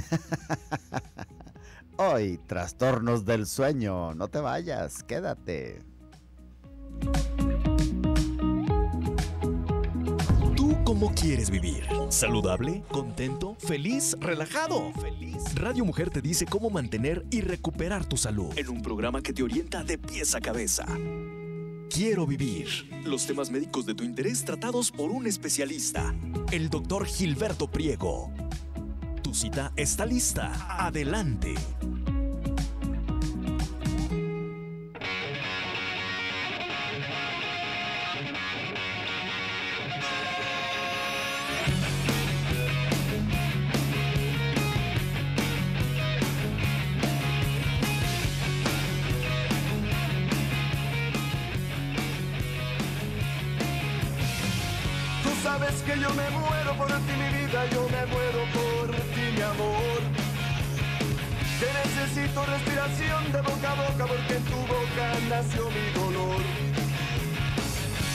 Hoy, trastornos del sueño. No te vayas, quédate. ¿Tú cómo quieres vivir? ¿Saludable? ¿Contento? ¿Feliz? ¿Relajado? ¿Feliz? Radio Mujer te dice cómo mantener y recuperar tu salud en un programa que te orienta de pies a cabeza. Quiero vivir. Los temas médicos de tu interés tratados por un especialista, el doctor Gilberto Priego. Tu cita está lista. Adelante. Necesito respiración de boca a boca porque en tu boca nació mi dolor.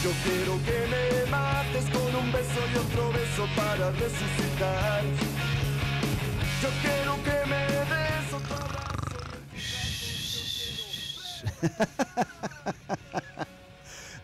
Yo quiero que me mates con un beso y otro beso para resucitar. Yo quiero que me des otro abrazo.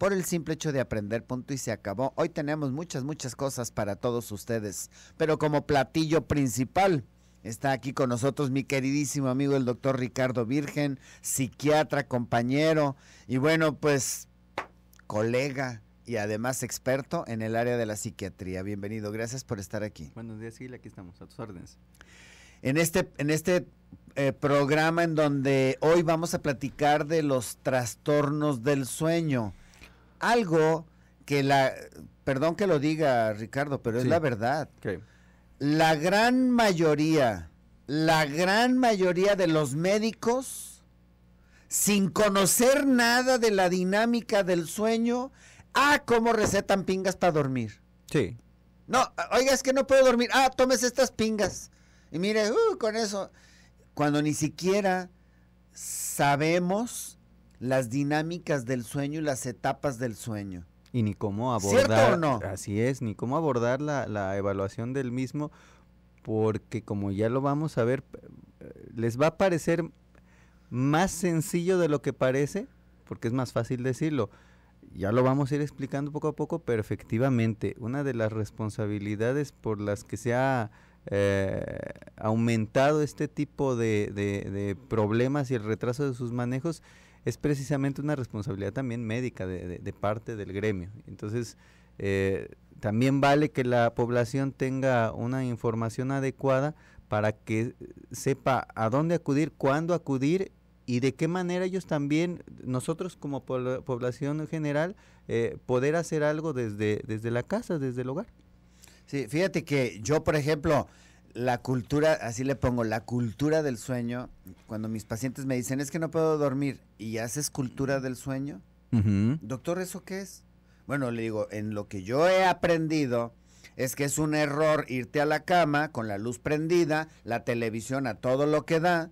por el simple hecho de aprender, punto y se acabó. Hoy tenemos muchas, muchas cosas para todos ustedes, pero como platillo principal está aquí con nosotros mi queridísimo amigo el doctor Ricardo Virgen, psiquiatra, compañero y bueno, pues colega y además experto en el área de la psiquiatría. Bienvenido, gracias por estar aquí. Buenos días, Gil, aquí estamos, a tus órdenes. En este, en este eh, programa en donde hoy vamos a platicar de los trastornos del sueño algo que la, perdón que lo diga Ricardo, pero es la verdad. La gran mayoría, la gran mayoría de los médicos, sin conocer nada de la dinámica del sueño, ah, cómo recetan pingas para dormir. Sí. No, oiga, es que no puedo dormir. Ah, tomes estas pingas. Y mire, uh, con eso. Cuando ni siquiera sabemos las dinámicas del sueño y las etapas del sueño. Y ni cómo abordar. no? Así es, ni cómo abordar la, evaluación del mismo, porque como ya lo vamos a ver, eh, les va a parecer más sencillo de lo que parece, porque es más fácil decirlo. Ya lo vamos a ir explicando poco a poco, pero efectivamente, una de las responsabilidades por las que se ha eh, aumentado este tipo de problemas y el retraso de sus manejos es precisamente una responsabilidad también médica de, parte del gremio. Entonces, eh, también vale que la población tenga una información adecuada para que sepa a dónde acudir, cuándo acudir y de qué manera ellos también, nosotros como población en general, eh, poder hacer algo desde, desde la casa, desde el hogar. Sí, fíjate que yo, por ejemplo, la cultura, así le pongo, la cultura del sueño, cuando mis pacientes me dicen es que no puedo dormir y haces cultura del sueño, doctor, ¿eso qué es? Bueno, le digo, en lo que yo he aprendido es que es un error irte a la cama con la luz prendida, la televisión a todo lo que da.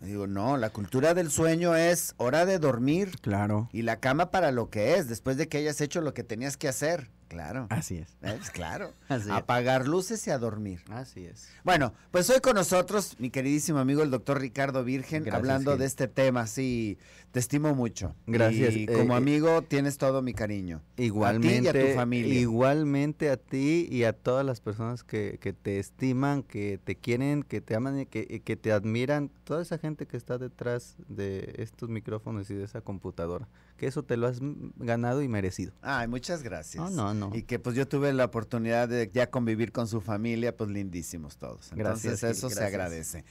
digo, no, la cultura del sueño es hora de dormir. Claro. Y la cama para lo que es, después de que hayas hecho lo que tenías que hacer. Claro. Así es. Eh, pues, es claro. Apagar luces y a dormir. Así es. Bueno, pues hoy con nosotros, mi queridísimo amigo el doctor Ricardo Virgen, hablando de este tema. Sí, te estimo mucho. Gracias. Y como eh, eh, amigo tienes todo mi cariño. Igualmente. A ti y a tu familia. Igualmente a ti y a todas las personas que, te estiman, que te quieren, que te aman y que te admiran. Toda esa gente que está detrás de estos micrófonos y de esa computadora que eso te lo has ganado y merecido. Ay, muchas gracias. No, no, no. Y que pues yo tuve la oportunidad de ya convivir con su familia, pues lindísimos todos. Entonces eso se agradece.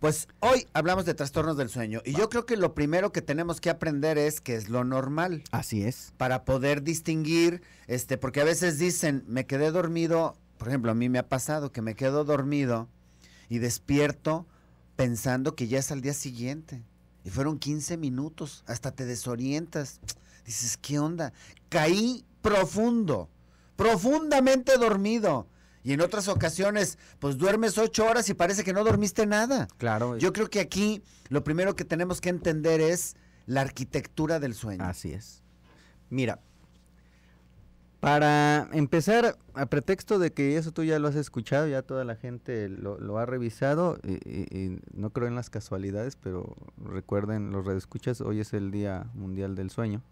Pues hoy hablamos de trastornos del sueño y yo creo que lo primero que tenemos que aprender es que es lo normal. Así es. Para poder distinguir, este, porque a veces dicen, me quedé dormido, por ejemplo, a mí me ha pasado que me quedo dormido y despierto pensando que ya es al día siguiente. Y fueron 15 minutos, hasta te desorientas. Dices, ¿qué onda? Caí profundo, profundamente dormido. Y en otras ocasiones, pues duermes ocho horas y parece que no dormiste nada. Claro. Yo creo que aquí lo primero que tenemos que entender es la arquitectura del sueño. Así es. Mira, para empezar, a pretexto de que eso tú ya lo has escuchado, ya toda la gente lo, ha revisado, y, eh, eh, eh, no creo en las casualidades, pero recuerden, los redescuchas, hoy es el Día Mundial del Sueño.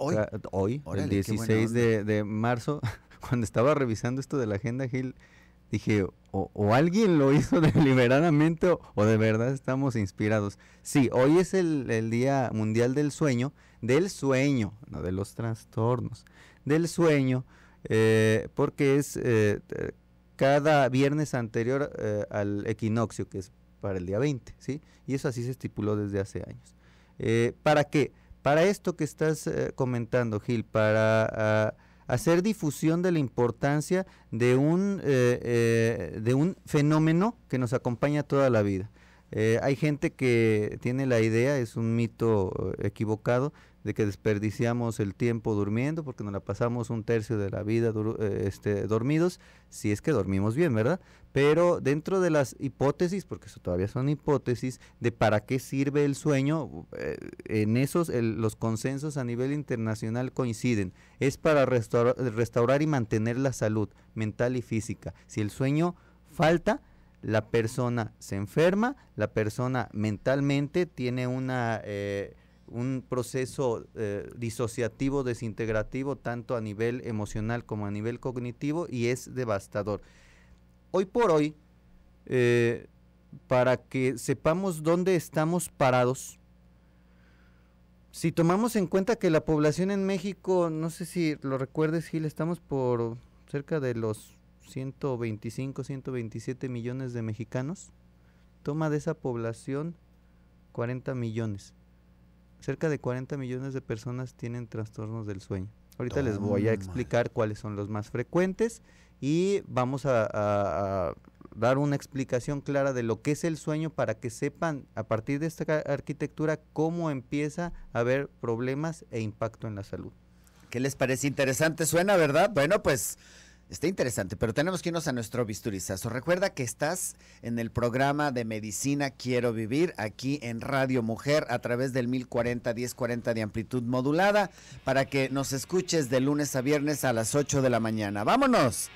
Hoy. hoy, el 16 de, marzo, cuando estaba revisando esto de la agenda, Gil, dije, o, alguien lo hizo deliberadamente o, de verdad estamos inspirados. Sí, hoy es el, el Día Mundial del Sueño, del sueño, no de los trastornos del sueño, eh, porque es eh, cada viernes anterior eh, al equinoccio, que es para el día 20, ¿sí? Y eso así se estipuló desde hace años. ¿Para qué? Para esto que estás comentando, Gil, para ah, hacer difusión de la importancia de un, de un fenómeno que nos acompaña toda la vida. hay gente que tiene la idea, es un mito equivocado, de que desperdiciamos el tiempo durmiendo, porque nos la pasamos un tercio de la vida eh, este, dormidos, si es que dormimos bien, ¿verdad? Pero dentro de las hipótesis, porque eso todavía son hipótesis, de para qué sirve el sueño, eh, en esos los consensos a nivel internacional coinciden. Es para restaurar y mantener la salud mental y física. Si el sueño falta, la persona se enferma, la persona mentalmente tiene una... Eh, un proceso eh, disociativo, desintegrativo, tanto a nivel emocional como a nivel cognitivo, y es devastador. Hoy por hoy, eh, para que sepamos dónde estamos parados, si tomamos en cuenta que la población en México, no sé si lo recuerdes, Gil, estamos por cerca de los 125, 127 millones de mexicanos, toma de esa población 40 millones cerca de 40 millones de personas tienen trastornos del sueño. Ahorita les voy a explicar cuáles son los más frecuentes y vamos a, a, dar una explicación clara de lo que es el sueño para que sepan a partir de esta arquitectura cómo empieza a haber problemas e impacto en la salud. ¿Qué les parece interesante? Suena, ¿verdad? Bueno, pues Está interesante, pero tenemos que irnos a nuestro bisturizazo. Recuerda que estás en el programa de Medicina Quiero Vivir aquí en Radio Mujer a través del 1040 1040 de amplitud modulada para que nos escuches de lunes a viernes a las 8 de la mañana. ¡Vámonos!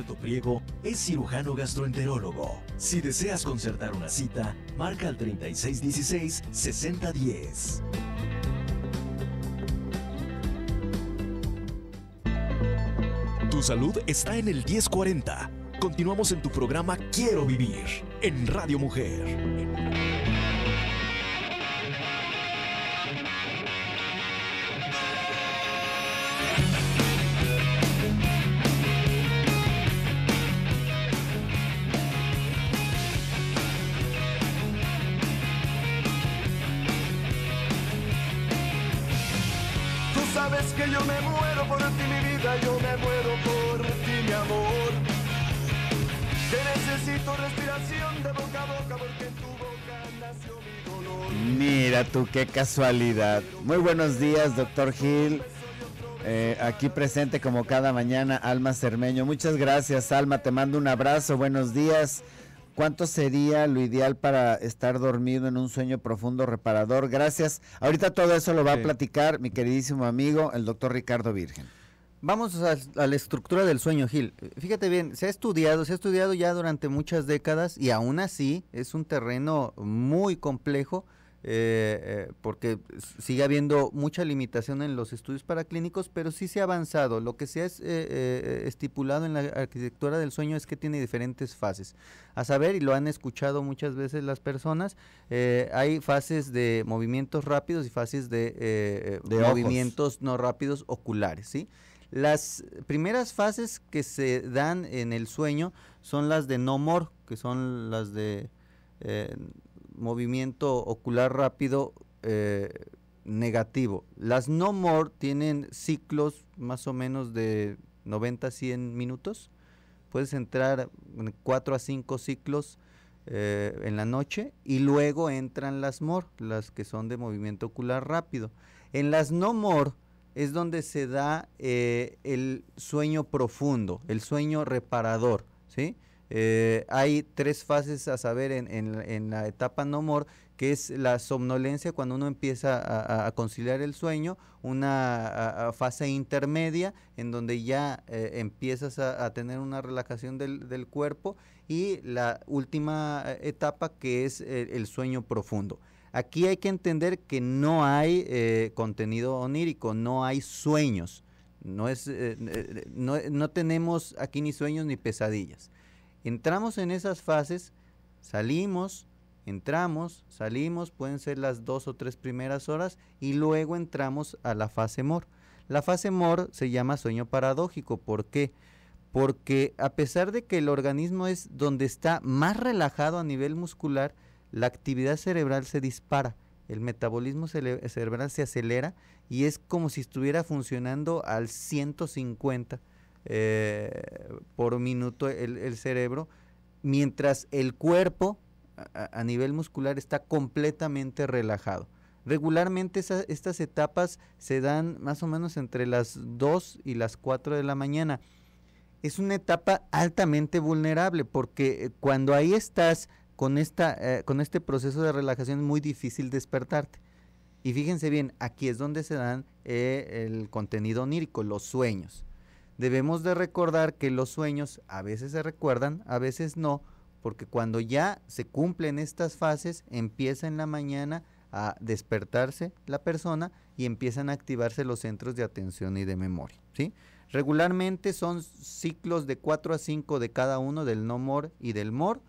Alberto Priego es cirujano gastroenterólogo. Si deseas concertar una cita, marca al 3616-6010. Tu salud está en el 1040. Continuamos en tu programa Quiero Vivir en Radio Mujer. Mira tú, qué casualidad. Muy buenos días, doctor Gil. Eh, aquí presente como cada mañana, Alma Cermeño. Muchas gracias, Alma. Te mando un abrazo. Buenos días. ¿Cuánto sería lo ideal para estar dormido en un sueño profundo reparador? Gracias. Ahorita todo eso lo va a platicar mi queridísimo amigo, el doctor Ricardo Virgen. Vamos a, a, la estructura del sueño, Gil. Fíjate bien, se ha estudiado, se ha estudiado ya durante muchas décadas y aún así es un terreno muy complejo eh, eh, porque sigue habiendo mucha limitación en los estudios paraclínicos, pero sí se ha avanzado. Lo que se ha es, eh, estipulado en la arquitectura del sueño es que tiene diferentes fases. A saber, y lo han escuchado muchas veces las personas, hay fases de movimientos rápidos y fases de, movimientos no rápidos oculares, ¿sí? Las primeras fases que se dan en el sueño son las de no more, que son las de movimiento ocular rápido eh, negativo. Las no more tienen ciclos más o menos de 90 a 100 minutos. Puedes entrar 4 a 5 ciclos eh, en la noche y luego entran las more, las que son de movimiento ocular rápido. En las no more es donde se da eh, el sueño profundo, el sueño reparador, ¿sí? Eh, hay tres fases a saber en, la etapa no mor, que es la somnolencia cuando uno empieza a, conciliar el sueño, una fase intermedia en donde ya eh, empiezas a, tener una relajación del, cuerpo y la última eh, etapa que es el, sueño profundo. Aquí hay que entender que no hay contenido onírico, no hay sueños. No, es, no, tenemos aquí ni sueños ni pesadillas. Entramos en esas fases, salimos, entramos, salimos, pueden ser las dos o tres primeras horas y luego entramos a la fase MOR. La fase MOR se llama sueño paradójico. ¿Por qué? Porque a pesar de que el organismo es donde está más relajado a nivel muscular, la actividad cerebral se dispara, el metabolismo cerebral se acelera y es como si estuviera funcionando al 150 eh, por minuto el, cerebro, mientras el cuerpo a, nivel muscular está completamente relajado. Regularmente estas etapas se dan más o menos entre las 2 y las 4 de la mañana. Es una etapa altamente vulnerable porque eh, cuando ahí estás con, esta, eh, con este proceso de relajación es muy difícil despertarte. Y fíjense bien, aquí es donde se dan el contenido onírico, los sueños debemos de recordar que los sueños a veces se recuerdan, a veces no, porque cuando ya se cumplen estas fases, empieza en la mañana a despertarse la persona y empiezan a activarse los centros de atención y de memoria. ¿sí? Regularmente son ciclos de 4 a 5 de cada uno del no mor y del mor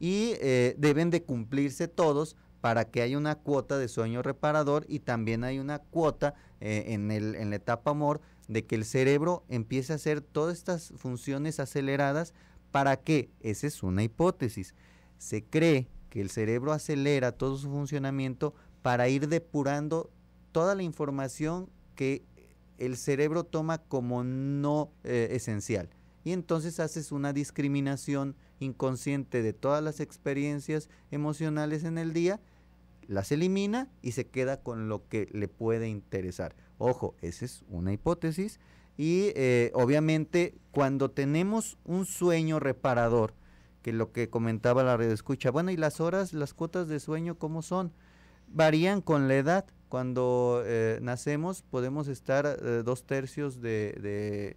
y eh, deben de cumplirse todos para que haya una cuota de sueño reparador y también hay una cuota eh, en, la etapa amor de que el cerebro empiece a hacer todas estas funciones aceleradas para que, esa es una hipótesis, se cree que el cerebro acelera todo su funcionamiento para ir depurando toda la información que el cerebro toma como no eh, esencial. Y entonces haces una discriminación inconsciente de todas las experiencias emocionales en el día las elimina y se queda con lo que le puede interesar. Ojo, esa es una hipótesis. Y eh, obviamente cuando tenemos un sueño reparador, que lo que comentaba la red escucha, bueno, y las horas, las cuotas de sueño, ¿cómo son? Varían con la edad. Cuando eh, nacemos podemos estar eh, dos tercios del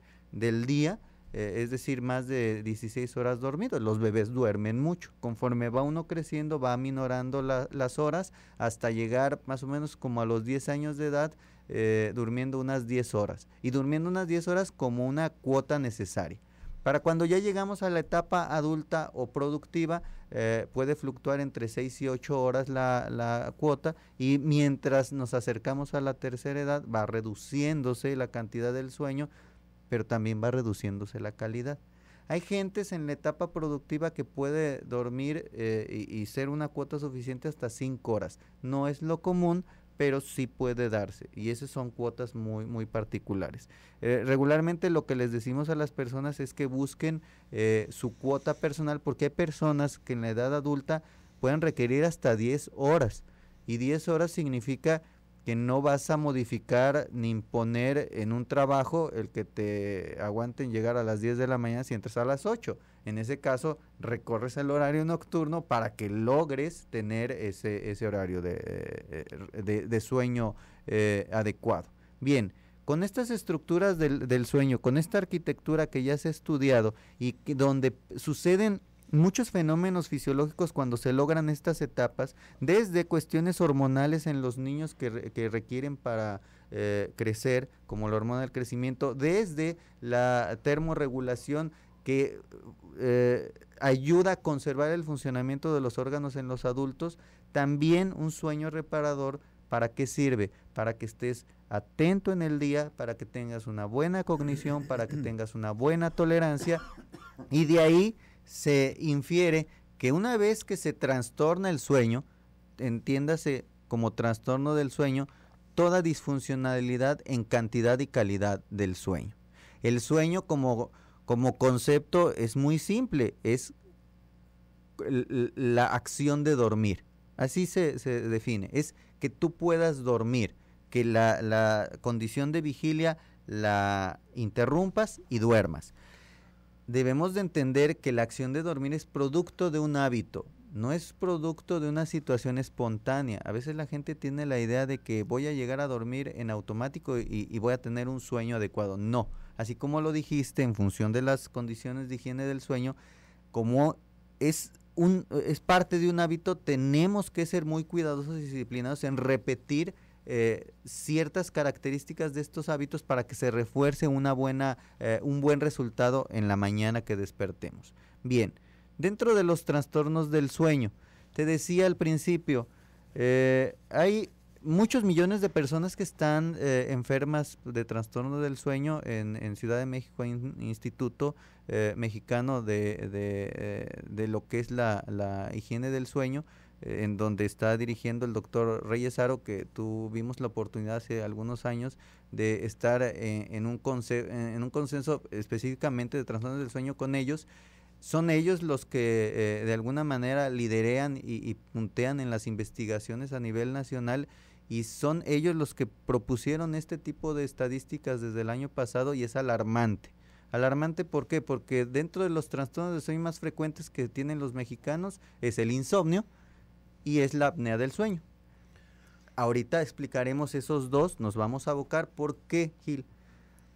día eh, es decir, más de 16 horas dormidos. Los bebés duermen mucho. Conforme va uno creciendo, va minorando las horas hasta llegar más o menos como a los 10 años de edad eh, durmiendo unas 10 horas. Y durmiendo unas 10 horas como una cuota necesaria. Para cuando ya llegamos a la etapa adulta o productiva, eh, puede fluctuar entre 6 y 8 horas la, cuota y mientras nos acercamos a la tercera edad va reduciéndose la cantidad del sueño pero también va reduciéndose la calidad. Hay gentes en la etapa productiva que puede dormir eh, y, ser una cuota suficiente hasta 5 horas. No es lo común, pero sí puede darse. Y esas son cuotas muy, muy particulares. Eh, regularmente lo que les decimos a las personas es que busquen eh, su cuota personal, porque hay personas que en la edad adulta pueden requerir hasta 10 horas. Y 10 horas significa que no vas a modificar ni imponer en un trabajo el que te aguanten llegar a las 10 de la mañana si entras a las 8. En ese caso, recorres el horario nocturno para que logres tener ese, ese horario de, eh, eh, sueño eh, adecuado. Bien, con estas estructuras del, sueño, con esta arquitectura que ya se ha estudiado y donde suceden Muchos fenómenos fisiológicos cuando se logran estas etapas, desde cuestiones hormonales en los niños que, requieren para eh, crecer, como la hormona del crecimiento, desde la termorregulación que eh, ayuda a conservar el funcionamiento de los órganos en los adultos, también un sueño reparador, ¿para qué sirve? Para que estés atento en el día, para que tengas una buena cognición, para que tengas una buena tolerancia y de ahí se infiere que una vez que se trastorna el sueño, entiéndase como trastorno del sueño, toda disfuncionalidad en cantidad y calidad del sueño. El sueño como, concepto es muy simple, es la acción de dormir. Así se, define, es que tú puedas dormir, que la condición de vigilia la interrumpas y duermas debemos de entender que la acción de dormir es producto de un hábito, no es producto de una situación espontánea. A veces la gente tiene la idea de que voy a llegar a dormir en automático y, voy a tener un sueño adecuado. No, así como lo dijiste, en función de las condiciones de higiene del sueño, como es, un, es parte de un hábito, tenemos que ser muy cuidadosos y disciplinados en repetir eh, ciertas características de estos hábitos para que se refuerce una buena, eh, un buen resultado en la mañana que despertemos. Bien, dentro de los trastornos del sueño, te decía al principio, eh, hay muchos millones de personas que están enfermas de trastornos del sueño. En, Ciudad de México hay un instituto mexicano de, lo que es la, higiene del sueño en donde está dirigiendo el doctor Reyes Aro, que tuvimos la oportunidad hace algunos años de estar eh, en, un, consenso específicamente de trastornos del sueño con ellos. Son ellos los que eh, de alguna manera liderean y, y, puntean en las investigaciones a nivel nacional y son ellos los que propusieron este tipo de estadísticas desde el año pasado y es alarmante. Alarmante, ¿por qué? Porque dentro de los trastornos del sueño más frecuentes que tienen los mexicanos es el insomnio, y es la apnea del sueño. Ahorita explicaremos esos dos, nos vamos a abocar. ¿Por qué, Gil?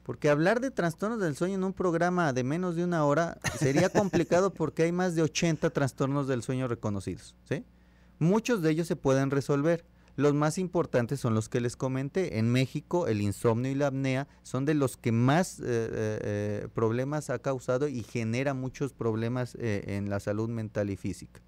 Porque hablar de trastornos del sueño en un programa de menos de una hora sería complicado porque hay más de 80 trastornos del sueño reconocidos. Muchos de ellos se pueden resolver. Los más importantes son los que les comenté. En México, el insomnio y la apnea son de los que más eh, eh, eh, problemas ha causado y genera muchos problemas en la salud mental y física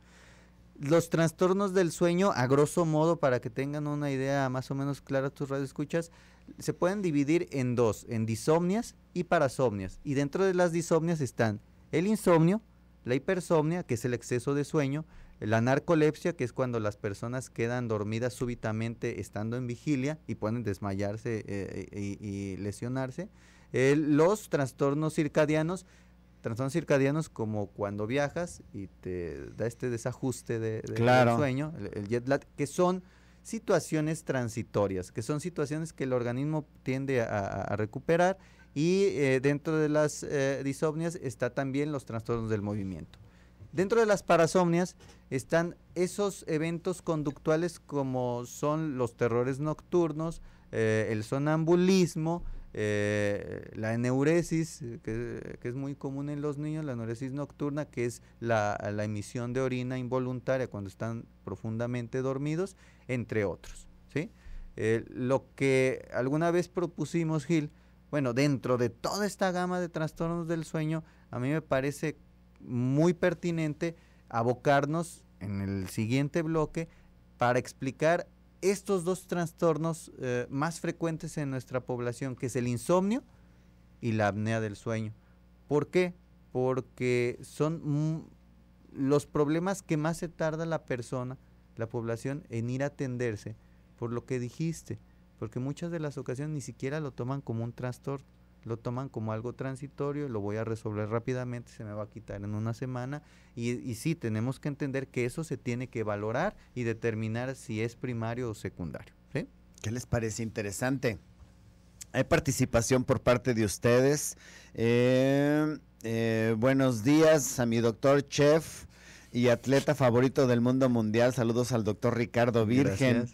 los trastornos del sueño, a grosso modo, para que tengan una idea más o menos clara tus escuchas, se pueden dividir en dos, en disomnias y parasomnias. Y dentro de las disomnias están el insomnio, la hipersomnia, que es el exceso de sueño, la narcolepsia, que es cuando las personas quedan dormidas súbitamente estando en vigilia y pueden desmayarse eh, eh, y, lesionarse, eh, los trastornos circadianos, trastornos circadianos como cuando viajas y te da este desajuste de, del sueño, el, jet lag, que son situaciones transitorias, que son situaciones que el organismo tiende a, recuperar y eh, dentro de las eh, disomnias está también los trastornos del movimiento. Dentro de las parasomnias están esos eventos conductuales como son los terrores nocturnos, eh, el sonambulismo, eh, la eneuresis, eh, que, es muy común en los niños, la eneuresis nocturna, que es la, emisión de orina involuntaria cuando están profundamente dormidos, entre otros. ¿sí? Eh, lo que alguna vez propusimos, Gil, bueno, dentro de toda esta gama de trastornos del sueño, a mí me parece muy pertinente abocarnos en el siguiente bloque para explicar estos dos trastornos eh, más frecuentes en nuestra población, que es el insomnio y la apnea del sueño. ¿Por qué? Porque son mm, los problemas que más se tarda la persona, la población, en ir a atenderse, por lo que dijiste, porque muchas de las ocasiones ni siquiera lo toman como un trastorno lo toman como algo transitorio, lo voy a resolver rápidamente, se me va a quitar en una semana. Y, sí, tenemos que entender que eso se tiene que valorar y determinar si es primario o secundario. ¿sí? ¿Qué les parece interesante? Hay participación por parte de ustedes. Eh, eh, buenos días a mi doctor chef y atleta favorito del mundo mundial. Saludos al doctor Ricardo Virgen.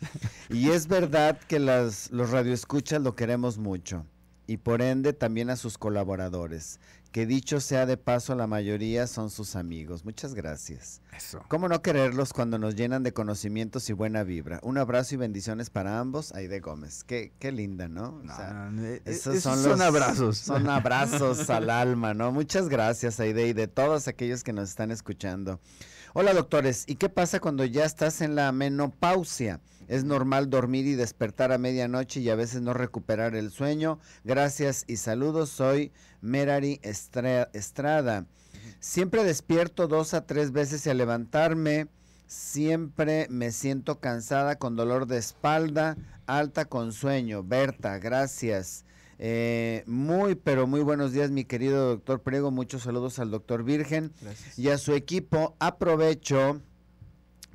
Y es verdad que las, los radioescuchas lo queremos mucho y por ende también a sus colaboradores, que dicho sea de paso la mayoría son sus amigos. Muchas gracias. Eso. ¿Cómo no quererlos cuando nos llenan de conocimientos y buena vibra? Un abrazo y bendiciones para ambos. Aide Gómez, qué, qué linda, ¿no? Eh, son, los, son, abrazos. Son abrazos al alma, ¿no? Muchas gracias Aide y de todos aquellos que nos están escuchando. Hola doctores, ¿y qué pasa cuando ya estás en la menopausia? Es normal dormir y despertar a medianoche y a veces no recuperar el sueño. Gracias y saludos. Soy Merari Estrada. Siempre despierto dos a tres veces y al levantarme siempre me siento cansada con dolor de espalda, alta con sueño. Berta, gracias. Eh, muy, pero muy buenos días, mi querido doctor Prego. Muchos saludos al doctor Virgen y a su equipo. Aprovecho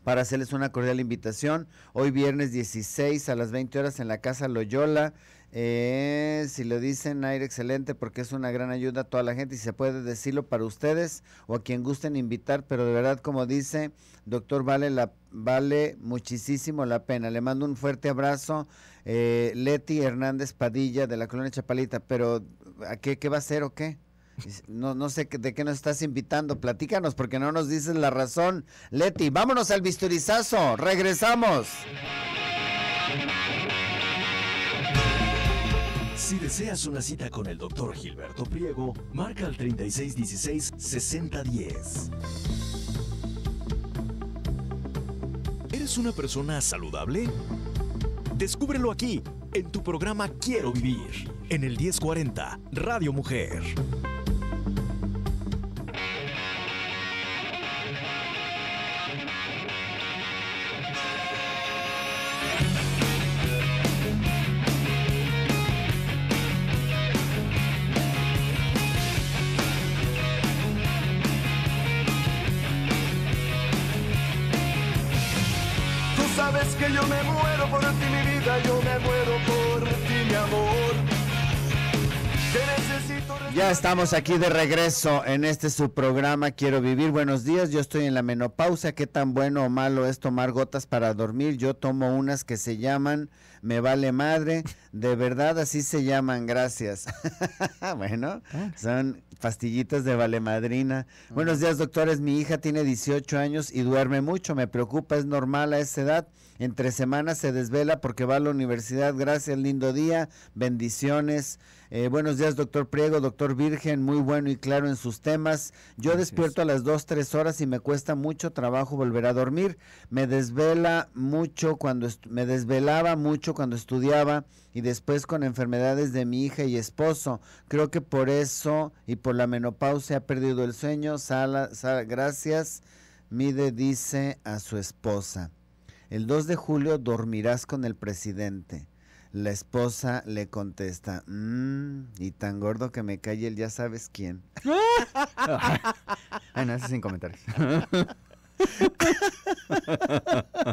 para hacerles una cordial invitación. Hoy viernes 16 a las 20 horas en la Casa Loyola. Eh, si lo dicen, aire excelente porque es una gran ayuda a toda la gente y se puede decirlo para ustedes o a quien gusten invitar, pero de verdad, como dice, doctor, vale, la, vale muchísimo la pena. Le mando un fuerte abrazo, eh, Leti Hernández Padilla de la Colonia Chapalita, pero ¿a qué, qué va a ser o qué? No, sé de qué nos estás invitando, platícanos porque no nos dices la razón, Leti. Vámonos al bisturizazo, regresamos. Si deseas una cita con el doctor Gilberto Priego, marca al 3616-6010. ¿Eres una persona saludable? Descúbrelo aquí, en tu programa Quiero Vivir, en el 1040, Radio Mujer. yo me muero por ti, mi vida, yo me muero por ti, mi amor. Ya estamos aquí de regreso en este su programa Quiero Vivir. Buenos días, yo estoy en la menopausa. ¿Qué tan bueno o malo es tomar gotas para dormir? Yo tomo unas que se llaman Me vale madre. De verdad, así se llaman, gracias. bueno, ah. son pastillitas de valemadrina. Buenos días, doctores. Mi hija tiene 18 años y duerme mucho. Me preocupa, es normal a esa edad entre semanas se desvela porque va a la universidad. Gracias, lindo día, bendiciones. Eh, buenos días, doctor Priego, doctor Virgen, muy bueno y claro en sus temas. Yo despierto a las 2, 3 horas y me cuesta mucho trabajo volver a dormir. Me desvela mucho cuando me desvelaba mucho cuando estudiaba y después con enfermedades de mi hija y esposo. Creo que por eso y por la menopausia ha perdido el sueño. gracias. Mide dice a su esposa. El 2 de julio dormirás con el presidente. La esposa le contesta, mm, y tan gordo que me cae el ya sabes quién. Ay, no, eso sin comentarios.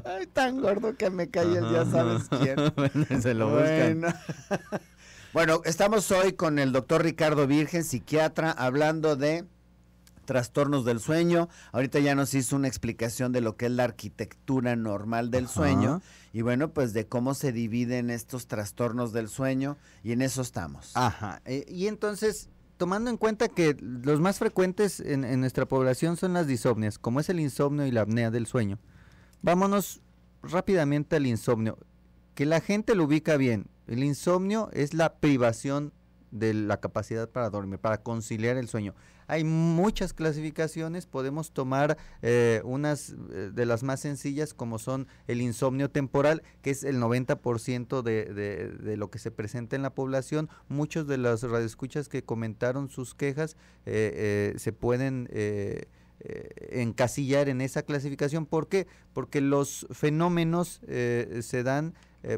Ay, tan gordo que me cae el ya sabes quién. bueno, estamos hoy con el doctor Ricardo Virgen, psiquiatra, hablando de trastornos del sueño. Ahorita ya nos hizo una explicación de lo que es la arquitectura normal del sueño y bueno, pues de cómo se dividen estos trastornos del sueño y en eso estamos. Ajá. Eh, y entonces, tomando en cuenta que los más frecuentes en, en, nuestra población son las disomnias, como es el insomnio y la apnea del sueño, vámonos rápidamente al insomnio. Que la gente lo ubica bien. El insomnio es la privación de la capacidad para dormir, para conciliar el sueño. Hay muchas clasificaciones, podemos tomar eh, unas eh, de las más sencillas como son el insomnio temporal, que es el 90% de, lo que se presenta en la población. Muchos de las radioescuchas que comentaron sus quejas eh, se pueden... encasillar en esa clasificación. ¿Por qué? Porque los fenómenos se dan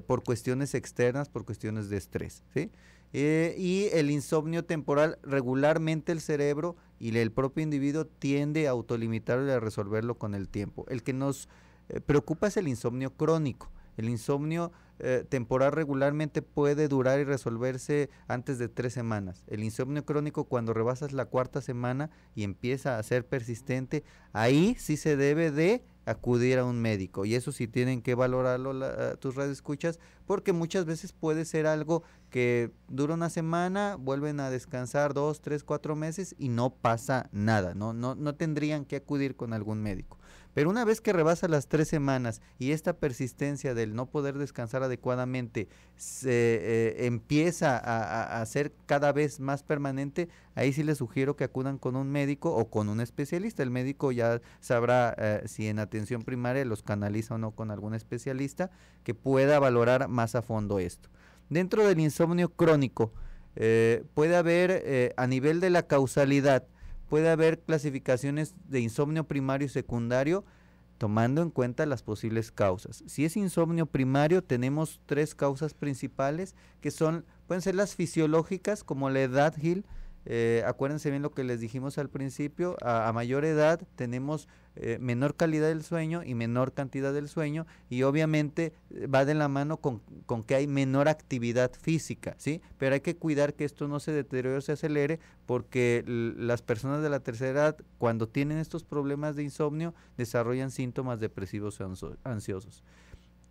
por cuestiones externas, por cuestiones de estrés. ¿sí? Eh, y el insomnio temporal, regularmente el cerebro y el propio individuo tiende a autolimitarlo y a resolverlo con el tiempo. El que nos eh, preocupa es el insomnio crónico. El insomnio eh, temporal regularmente puede durar y resolverse antes de tres semanas. El insomnio crónico cuando rebasas la cuarta semana y empieza a ser persistente, ahí sí se debe de acudir a un médico. Y eso sí tienen que valorarlo eh, tus tus escuchas, porque muchas veces puede ser algo que dura una semana, vuelven a descansar dos, tres, cuatro meses y no pasa nada. No, no, no tendrían que acudir con algún médico. Pero una vez que rebasa las tres semanas y esta persistencia del no poder descansar adecuadamente se eh, empieza a, ser cada vez más permanente, ahí sí les sugiero que acudan con un médico o con un especialista. El médico ya sabrá eh, si en atención primaria los canaliza o no con algún especialista que pueda valorar más a fondo esto. Dentro del insomnio crónico eh, puede haber a nivel de la causalidad, puede haber clasificaciones de insomnio primario y secundario tomando en cuenta las posibles causas. Si es insomnio primario, tenemos tres causas principales que son, pueden ser las fisiológicas, como la edad, Gil, eh, acuérdense bien lo que les dijimos al principio, a, mayor edad tenemos eh, menor calidad del sueño y menor cantidad del sueño y obviamente eh, va de la mano con, que hay menor actividad física, ¿sí? Pero hay que cuidar que esto no se deteriore o se acelere porque las personas de la tercera edad cuando tienen estos problemas de insomnio desarrollan síntomas depresivos o ansiosos.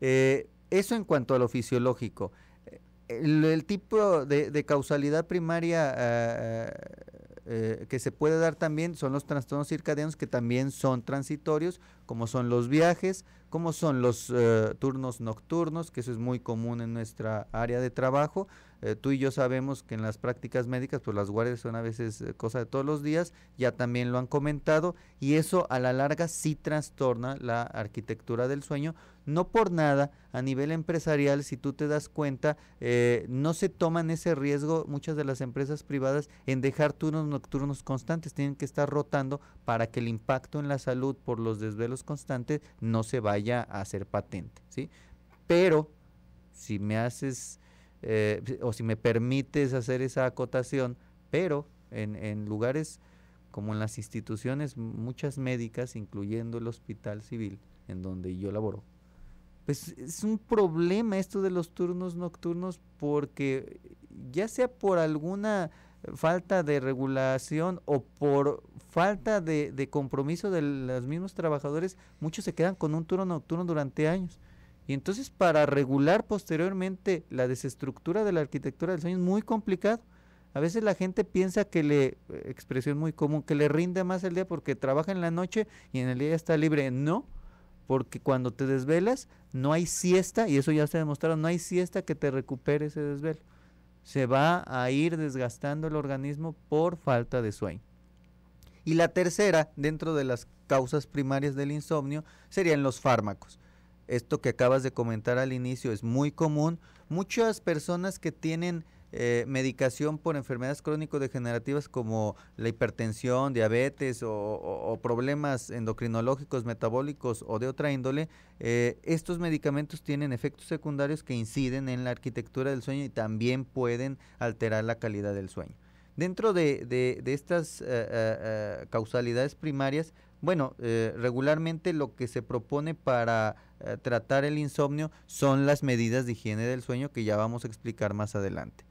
eso en cuanto a lo fisiológico el, tipo de, causalidad primaria ah, eh, que se puede dar también son los trastornos circadianos que también son transitorios, como son los viajes, como son los eh, turnos nocturnos, que eso es muy común en nuestra área de trabajo, eh, tú y yo sabemos que en las prácticas médicas, pues las guardias son a veces eh, cosa de todos los días, ya también lo han comentado, y eso a la larga sí trastorna la arquitectura del sueño. No por nada, a nivel empresarial, si tú te das cuenta, eh, no se toman ese riesgo muchas de las empresas privadas en dejar turnos nocturnos constantes, tienen que estar rotando para que el impacto en la salud por los desvelos constantes no se vaya a hacer patente, ¿sí? Pero si me haces eh, o si me permites hacer esa acotación, pero en, lugares como en las instituciones, muchas médicas, incluyendo el hospital civil, en donde yo laboro, pues es un problema esto de los turnos nocturnos porque ya sea por alguna falta de regulación o por falta de, de compromiso de los mismos trabajadores, muchos se quedan con un turno nocturno durante años. Y entonces para regular posteriormente la desestructura de la arquitectura del sueño es muy complicado. A veces la gente piensa que le, expresión muy común, que le rinde más el día porque trabaja en la noche y en el día está libre. No, porque cuando te desvelas no hay siesta, y eso ya se ha demostrado, no hay siesta que te recupere ese desvelo. Se va a ir desgastando el organismo por falta de sueño. Y la tercera, dentro de las causas primarias del insomnio, serían los fármacos. Esto que acabas de comentar al inicio es muy común. Muchas personas que tienen eh, medicación por enfermedades crónico-degenerativas como la hipertensión, diabetes o, problemas endocrinológicos, metabólicos o de otra índole, eh, estos medicamentos tienen efectos secundarios que inciden en la arquitectura del sueño y también pueden alterar la calidad del sueño. Dentro de, estas eh, causalidades primarias, bueno, eh, regularmente lo que se propone para eh, tratar el insomnio son las medidas de higiene del sueño que ya vamos a explicar más adelante.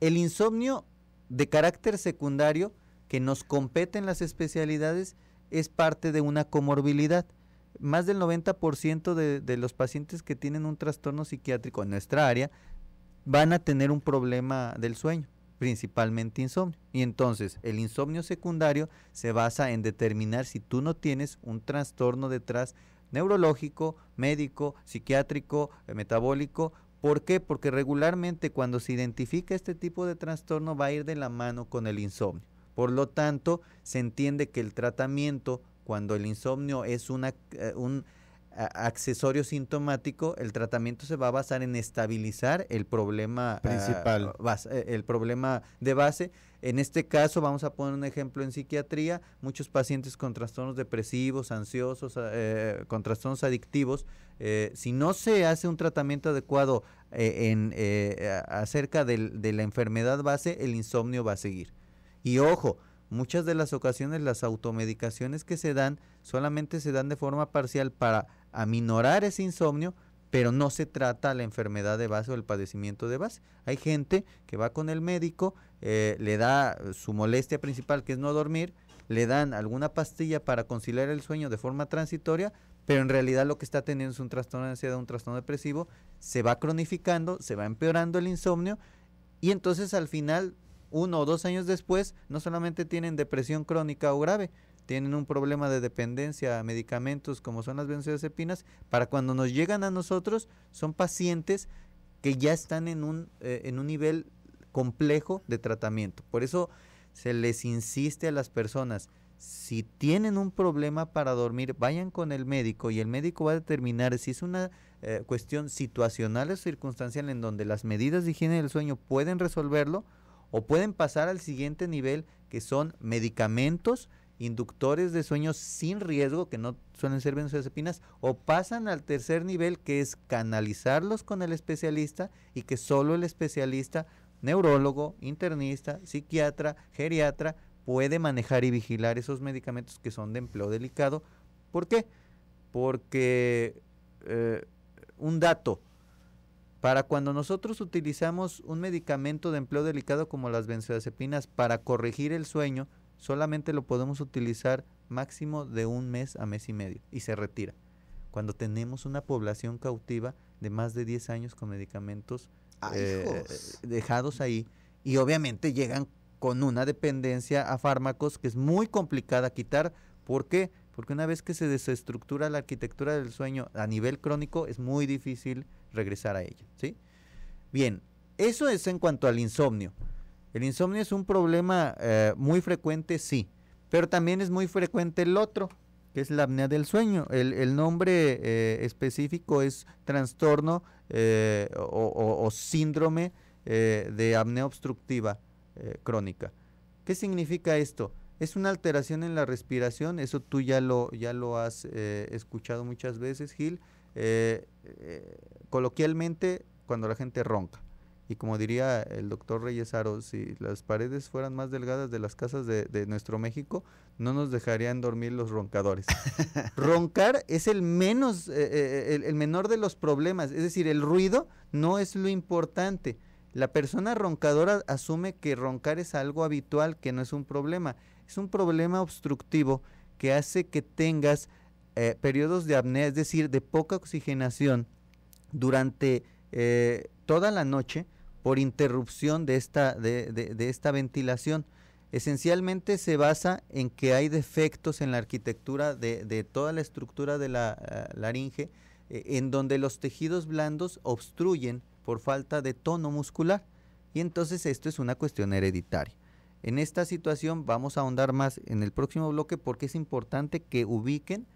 El insomnio de carácter secundario que nos compete en las especialidades es parte de una comorbilidad. Más del 90% de los pacientes que tienen un trastorno psiquiátrico en nuestra área van a tener un problema del sueño principalmente insomnio. Y entonces el insomnio secundario se basa en determinar si tú no tienes un trastorno detrás neurológico, médico, psiquiátrico, eh, metabólico. ¿Por qué? Porque regularmente cuando se identifica este tipo de trastorno va a ir de la mano con el insomnio. Por lo tanto, se entiende que el tratamiento cuando el insomnio es una, eh, un accesorio sintomático, el tratamiento se va a basar en estabilizar el problema ah, principal, eh, el problema de base. En este caso, vamos a poner un ejemplo en psiquiatría, muchos pacientes con trastornos depresivos, ansiosos, eh, con trastornos adictivos, eh, si no se hace un tratamiento adecuado acerca de la enfermedad base, el insomnio va a seguir. Y ojo, muchas de las ocasiones las automedicaciones que se dan solamente se dan de forma parcial para a minorar ese insomnio, pero no se trata la enfermedad de base o el padecimiento de base. Hay gente que va con el médico, eh, le da su molestia principal, que es no dormir, le dan alguna pastilla para conciliar el sueño de forma transitoria, pero en realidad lo que está teniendo es un trastorno de ansiedad, un trastorno depresivo, se va cronificando, se va empeorando el insomnio y entonces al final, uno o dos años después, no solamente tienen depresión crónica o grave, tienen un problema de dependencia a medicamentos como son las benzodiazepinas, para cuando nos llegan a nosotros son pacientes que ya están en un, eh, en un nivel complejo de tratamiento. Por eso se les insiste a las personas, si tienen un problema para dormir, vayan con el médico y el médico va a determinar si es una eh, cuestión situacional o circunstancial en donde las medidas de higiene del sueño pueden resolverlo o pueden pasar al siguiente nivel que son medicamentos inductores de sueños sin riesgo, que no suelen ser benzodiazepinas, o pasan al tercer nivel, que es canalizarlos con el especialista y que solo el especialista, neurólogo, internista, psiquiatra, geriatra, puede manejar y vigilar esos medicamentos que son de empleo delicado. ¿Por qué? Porque eh, un dato, para cuando nosotros utilizamos un medicamento de empleo delicado como las benzodiazepinas para corregir el sueño, solamente lo podemos utilizar máximo de un mes a mes y medio y se retira. Cuando tenemos una población cautiva de más de 10 años con medicamentos eh, dejados ahí y obviamente llegan con una dependencia a fármacos que es muy complicada quitar. ¿Por qué? Porque una vez que se desestructura la arquitectura del sueño a nivel crónico es muy difícil regresar a ella. ¿sí? Bien, eso es en cuanto al insomnio. ¿El insomnio es un problema eh, muy frecuente? Sí, pero también es muy frecuente el otro, que es la apnea del sueño. El, nombre eh, específico es trastorno eh, o, síndrome de apnea obstructiva crónica. ¿Qué significa esto? Es una alteración en la respiración, eso tú ya lo, ya lo has escuchado muchas veces, Gil. coloquialmente, cuando la gente ronca. Y como diría el doctor Reyes Aro, si las paredes fueran más delgadas de las casas de, nuestro México, no nos dejarían dormir los roncadores. Roncar es el menos, eh, eh, el, menor de los problemas. Es decir, el ruido no es lo importante. La persona roncadora asume que roncar es algo habitual, que no es un problema. Es un problema obstructivo que hace que tengas eh, periodos de apnea, es decir, de poca oxigenación durante toda la noche por interrupción de esta, de, esta ventilación. Esencialmente se basa en que hay defectos en la arquitectura de, toda la estructura de la eh, laringe, eh, en donde los tejidos blandos obstruyen por falta de tono muscular. Y entonces esto es una cuestión hereditaria. En esta situación vamos a ahondar más en el próximo bloque porque es importante que ubiquen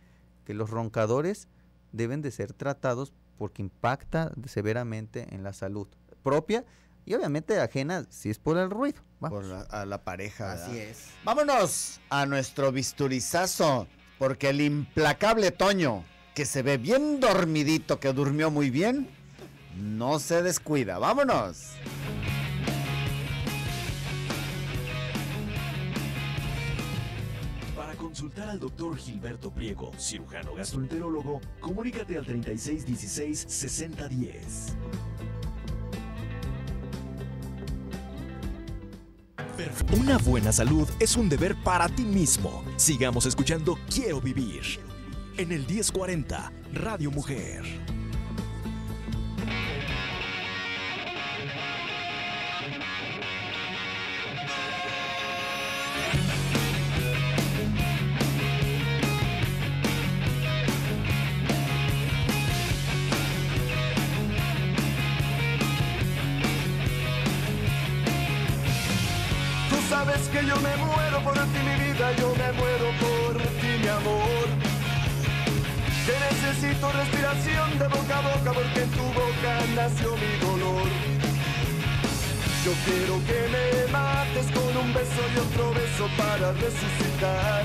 que los roncadores deben de ser tratados porque impacta severamente en la salud propia y obviamente ajena si es por el ruido. Vamos. Por la, a la pareja. Así es. Vámonos a nuestro bisturizazo, porque el implacable Toño, que se ve bien dormidito, que durmió muy bien, no se descuida. Vámonos. Para consultar al doctor Gilberto Priego, cirujano gastroenterólogo, comunícate al 3616 6010. Una buena salud es un deber para ti mismo. Sigamos escuchando Quiero Vivir en el 1040 Radio Mujer. tu respiración de boca a boca porque en tu boca nació mi dolor. Yo quiero que me mates con un beso y otro beso para resucitar.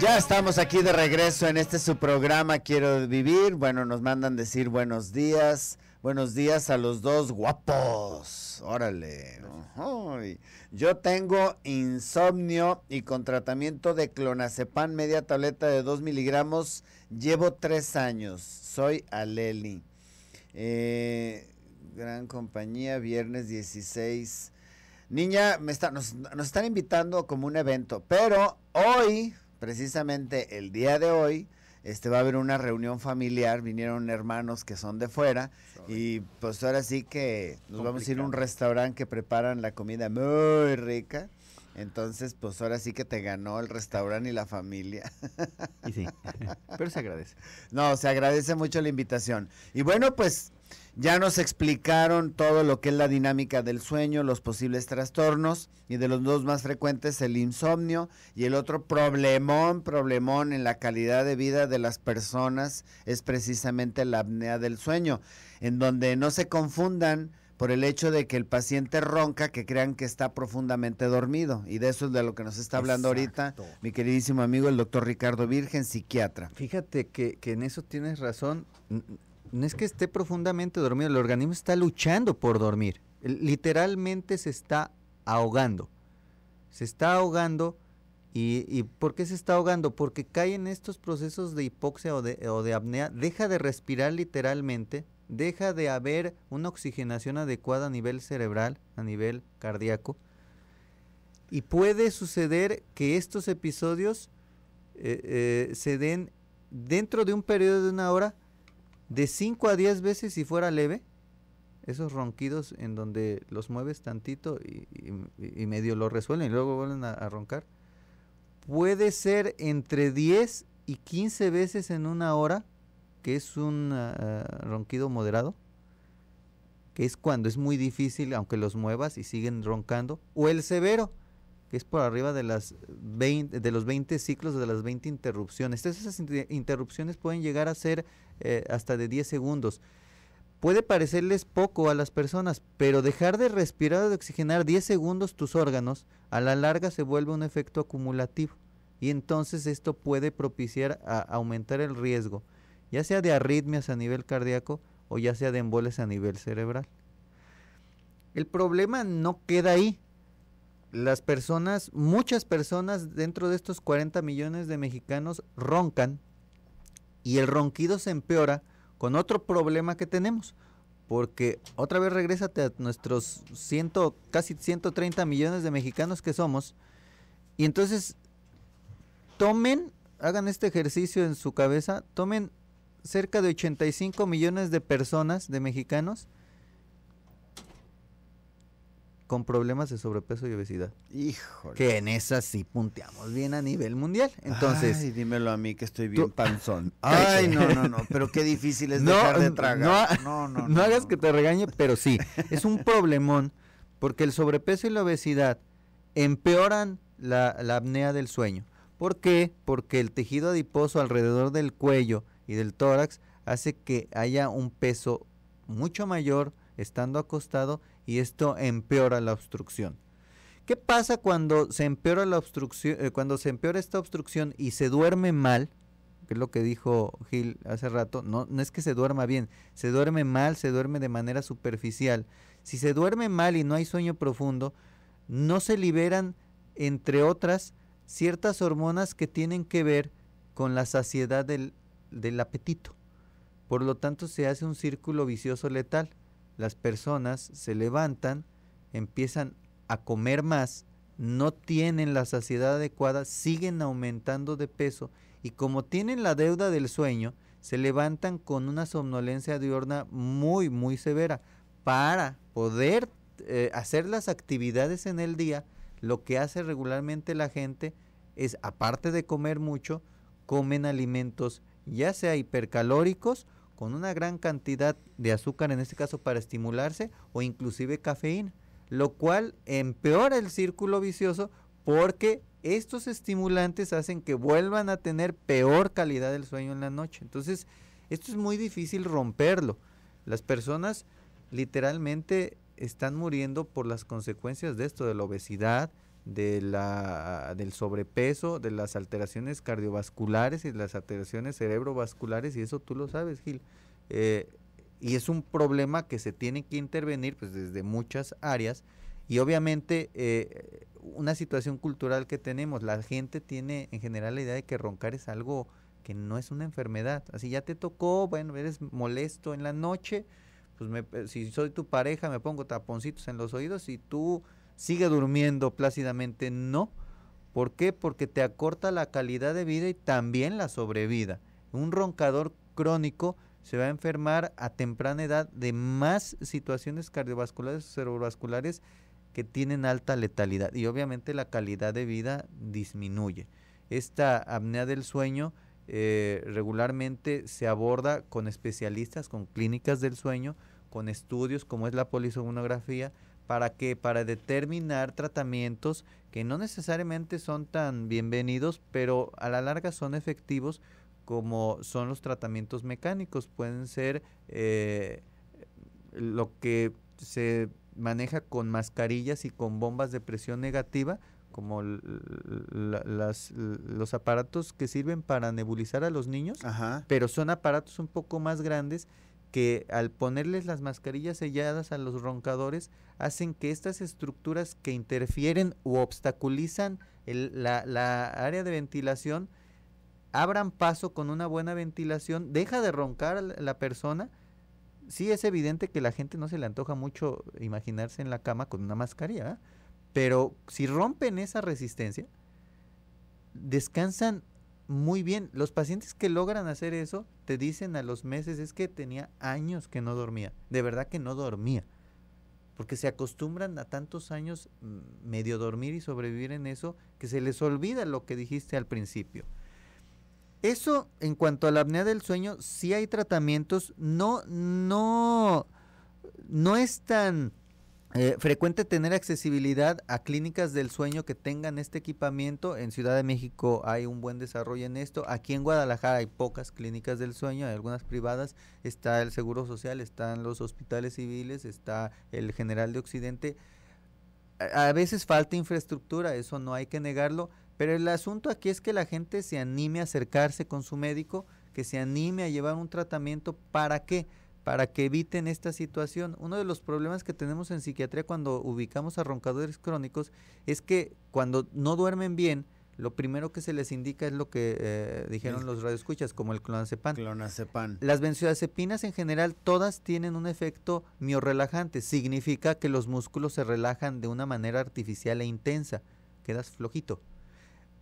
Ya estamos aquí de regreso en este su programa Quiero Vivir. Bueno, nos mandan decir buenos días. Buenos días a los dos guapos. Órale. Yo tengo insomnio y con tratamiento de clonazepam, media tableta de 2 miligramos, llevo tres años. Soy Aleli. Eh, gran compañía, viernes 16. Niña, nos están invitando como un evento, pero hoy, precisamente el día de hoy, este va a haber una reunión familiar, vinieron hermanos que son de fuera y pues ahora sí que nos vamos a ir a un restaurante que preparan la comida muy rica. Entonces, pues ahora sí que te ganó el restaurante y la familia. Y sí, pero se agradece. No, se agradece mucho la invitación. Y bueno, pues ya nos explicaron todo lo que es la dinámica del sueño, los posibles trastornos y de los dos más frecuentes el insomnio y el otro problemón, problemón en la calidad de vida de las personas es precisamente la apnea del sueño, en donde no se confundan por el hecho de que el paciente ronca que crean que está profundamente dormido. Y de eso es de lo que nos está hablando ahorita mi queridísimo amigo el doctor Ricardo Virgen, psiquiatra. Fíjate que, que en eso tienes razón no es que esté profundamente dormido, el organismo está luchando por dormir. Literalmente se está ahogando. Se está ahogando. Y, por qué se está ahogando? Porque cae en estos procesos de hipoxia o de, apnea, deja de respirar literalmente, deja de haber una oxigenación adecuada a nivel cerebral, a nivel cardíaco. Y puede suceder que estos episodios eh, eh, se den dentro de un periodo de una hora de 5 a 10 veces si fuera leve, esos ronquidos en donde los mueves tantito y, medio lo resuelven y luego vuelven a, roncar, puede ser entre 10 y 15 veces en una hora, que es un ah, ah, ronquido moderado, que es cuando es muy difícil, aunque los muevas y siguen roncando, o el severo, que es por arriba de, las de los 20 ciclos, de las 20 interrupciones. Entonces esas interrupciones pueden llegar a ser eh, hasta de 10 segundos. Puede parecerles poco a las personas, pero dejar de respirar o de oxigenar 10 segundos tus órganos, a la larga se vuelve un efecto acumulativo. Y entonces esto puede propiciar a aumentar el riesgo, ya sea de arritmias a nivel cardíaco o ya sea de emboles a nivel cerebral. El problema no queda ahí, las personas, muchas personas dentro de estos 40 millones de mexicanos roncan y el ronquido se empeora con otro problema que tenemos. Porque otra vez regresate a nuestros ciento, casi 130 millones de mexicanos que somos. Y entonces tomen, hagan este ejercicio en su cabeza, tomen cerca de 85 millones de personas, de mexicanos, con problemas de sobrepeso y obesidad. Híjole. Que en esas sí punteamos bien a nivel mundial. Entonces. Ay, dímelo a mí que estoy bien panzón. Ay, no, no, no. Pero qué difícil es no, dejar de tragar. No, no, no. No, hagas que te regañe, pero sí. Es un problemón porque el sobrepeso y la obesidad empeoran la, la apnea del sueño. ¿Por qué? Porque el tejido adiposo alrededor del cuello y del tórax hace que haya un peso mucho mayor estando acostado y esto empeora la obstrucción. ¿Qué pasa cuando se empeora la obstrucción, eh, cuando se empeora esta obstrucción y se duerme mal? Que es lo que dijo Gil hace rato, no, no es que se duerma bien, se duerme mal, se duerme de manera superficial. Si se duerme mal y no hay sueño profundo, no se liberan, entre otras, ciertas hormonas que tienen que ver con la saciedad del apetito. Por lo tanto, se hace un círculo vicioso letal las personas se levantan, empiezan a comer más, no tienen la saciedad adecuada, siguen aumentando de peso y como tienen la deuda del sueño, se levantan con una somnolencia diurna muy, muy severa para poder eh, hacer las actividades en el día. Lo que hace regularmente la gente es, aparte de comer mucho, comen alimentos ya sea hipercalóricos con una gran cantidad de azúcar, en este caso para estimularse, o inclusive cafeína, lo cual empeora el círculo vicioso porque estos estimulantes hacen que vuelvan a tener peor calidad del sueño en la noche. Entonces, esto es muy difícil romperlo. Las personas literalmente están muriendo por las consecuencias de esto, de la obesidad, la, del sobrepeso, de las alteraciones cardiovasculares y de las alteraciones cerebrovasculares, y eso tú lo sabes, Gil. Eh, y es un problema que se tiene que intervenir pues, desde muchas áreas. Y obviamente eh, una situación cultural que tenemos, la gente tiene en general la idea de que roncar es algo que no es una enfermedad. Así ya te tocó, bueno, eres molesto en la noche, pues si soy tu pareja me pongo taponcitos en los oídos y tú sigue durmiendo plácidamente, no. ¿Por qué? Porque te acorta la calidad de vida y también la sobrevida. Un roncador crónico se va a enfermar a temprana edad de más situaciones cardiovasculares o cerebrovasculares que tienen alta letalidad y obviamente la calidad de vida disminuye. Esta apnea del sueño eh, regularmente se aborda con especialistas, con clínicas del sueño, con estudios como es la polisomnografía, ¿Para qué? Para determinar tratamientos que no necesariamente son tan bienvenidos, pero a la larga son efectivos como son los tratamientos mecánicos. Pueden ser eh, lo que se maneja con mascarillas y con bombas de presión negativa, como los aparatos que sirven para nebulizar a los niños, pero son aparatos un poco más grandes que al ponerles las mascarillas selladas a los roncadores hacen que estas estructuras que interfieren u obstaculizan la, área de ventilación abran paso con una buena ventilación, deja de roncar la persona. Sí es evidente que la gente no se le antoja mucho imaginarse en la cama con una mascarilla, pero si rompen esa resistencia, descansan muy bien. Los pacientes que logran hacer eso te dicen a los meses es que tenía años que no dormía. De verdad que no dormía. Porque se acostumbran a tantos años mm, medio dormir y sobrevivir en eso que se les olvida lo que dijiste al principio. Eso en cuanto a la apnea del sueño, sí hay tratamientos, no no no es tan eh, frecuente tener accesibilidad a clínicas del sueño que tengan este equipamiento. En Ciudad de México hay un buen desarrollo en esto. Aquí en Guadalajara hay pocas clínicas del sueño, hay algunas privadas. Está el Seguro Social, están los hospitales civiles, está el General de Occidente. A, a veces falta infraestructura, eso no hay que negarlo. Pero el asunto aquí es que la gente se anime a acercarse con su médico, que se anime a llevar un tratamiento. ¿Para qué? para que eviten esta situación. Uno de los problemas que tenemos en psiquiatría cuando ubicamos a roncadores crónicos es que cuando no duermen bien, lo primero que se les indica es lo que eh, dijeron los radioescuchas, como el clonazepam. Clonazepam. Las benzodiazepinas en general todas tienen un efecto miorrelajante, significa que los músculos se relajan de una manera artificial e intensa, quedas flojito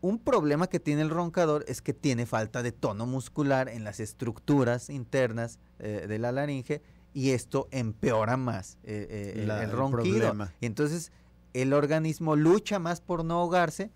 un problema que tiene el roncador es que tiene falta de tono muscular en las estructuras internas eh, de la laringe y esto empeora más eh, eh, el, ronquido. y entonces el organismo lucha más por no ahogarse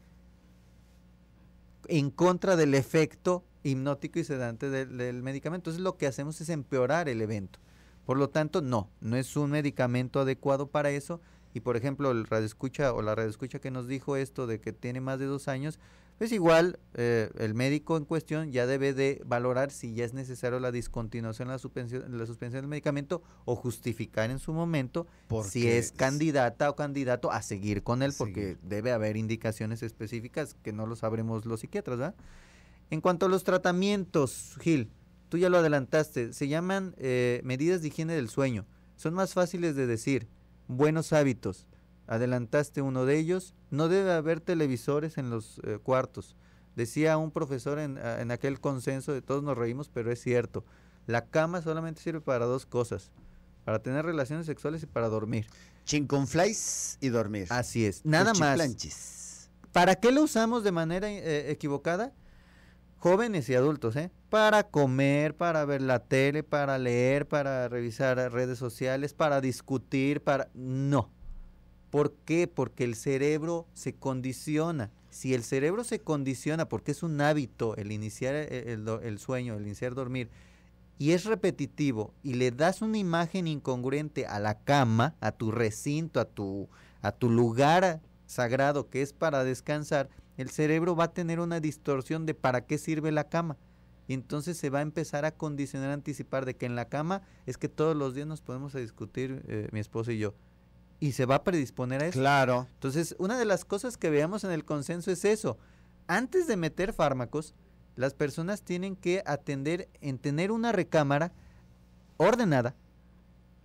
en contra del efecto hipnótico y sedante del, del medicamento. Entonces lo que hacemos es empeorar el evento. Por lo tanto, no, no es un medicamento adecuado para eso y por ejemplo, el escucha o la radioescucha que nos dijo esto de que tiene más de dos años, pues igual eh, el médico en cuestión ya debe de valorar si ya es necesario la discontinuación, la suspensión, la suspensión del medicamento o justificar en su momento si es, candidata o candidato a seguir con él, porque debe haber indicaciones específicas que no lo sabremos los psiquiatras, En cuanto a los tratamientos, Gil, tú ya lo adelantaste, se llaman eh, medidas de higiene del sueño, son más fáciles de decir buenos hábitos. Adelantaste uno de ellos. No debe haber televisores en los eh, cuartos. Decía un profesor ah, en, aquel consenso de todos nos reímos, pero es cierto. La cama solamente sirve para dos cosas. Para tener relaciones sexuales y para dormir. Chinconflies y dormir. Así es. Nada más. ¿Para qué lo usamos de manera eh, equivocada? Jóvenes y adultos, ¿eh? para comer, para ver la tele, para leer, para revisar redes sociales, para discutir, para... No. ¿Por qué? Porque el cerebro se condiciona. Si el cerebro se condiciona, porque es un hábito el iniciar eh, el, sueño, el iniciar dormir, y es repetitivo, y le das una imagen incongruente a la cama, a tu recinto, a tu, a tu lugar sagrado que es para descansar, el cerebro va a tener una distorsión de para qué sirve la cama y entonces se va a empezar a condicionar, a anticipar de que en la cama es que todos los días nos podemos a discutir eh, mi esposo y yo. Y se va a predisponer a eso. Claro. Entonces, una de las cosas que veamos en el consenso es eso. Antes de meter fármacos, las personas tienen que atender en tener una recámara ordenada,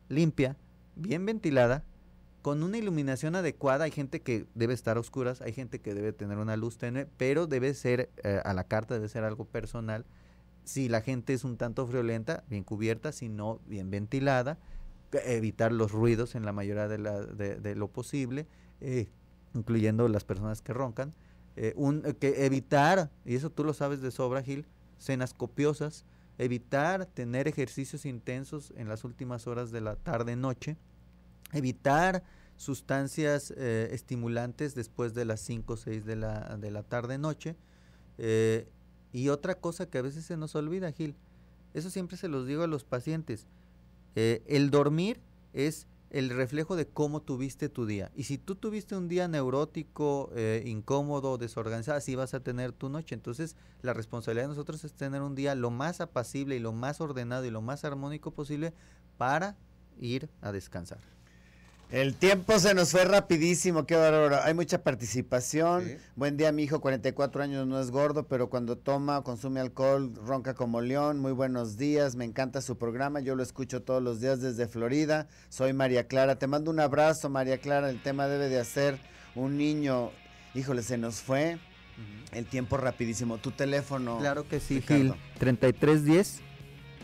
limpia, bien ventilada, con una iluminación adecuada. Hay gente que debe estar a oscuras, hay gente que debe tener una luz tenue, pero debe ser eh, a la carta, debe ser algo personal si la gente es un tanto friolenta, bien cubierta, si no, bien ventilada, evitar los ruidos en la mayoría de, lo posible, eh, incluyendo las personas que roncan. Eh, que evitar, y eso tú lo sabes de sobra, Gil, cenas copiosas, evitar tener ejercicios intensos en las últimas horas de la tarde-noche, evitar sustancias eh, estimulantes después de las 5 o 6 de la, de la tarde-noche, y otra cosa que a veces se nos olvida, Gil, eso siempre se los digo a los pacientes, eh, el dormir es el reflejo de cómo tuviste tu día. Y si tú tuviste un día neurótico, eh, incómodo, desorganizado, así vas a tener tu noche. Entonces, la responsabilidad de nosotros es tener un día lo más apacible y lo más ordenado y lo más armónico posible para ir a descansar. El tiempo se nos fue rapidísimo, qué bárbaro. Hay mucha participación. Buen día, mi hijo, 44 años, no es gordo, pero cuando toma o consume alcohol, ronca como león. Muy buenos días, me encanta su programa. Yo lo escucho todos los días desde Florida. Soy María Clara. Te mando un abrazo, María Clara. El tema debe de hacer un niño. Híjole, se nos fue. El tiempo rapidísimo. Tu teléfono. Claro que sí, 3310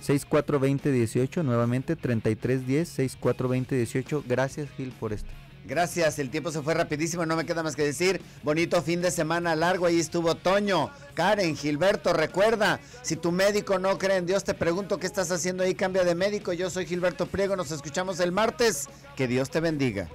642018, nuevamente 3310 642018. Gracias Gil por esto. Gracias, el tiempo se fue rapidísimo, no me queda más que decir, bonito fin de semana largo, ahí estuvo Toño, Karen, Gilberto, recuerda, si tu médico no cree en Dios, te pregunto qué estás haciendo ahí, cambia de médico, yo soy Gilberto Priego, nos escuchamos el martes, que Dios te bendiga.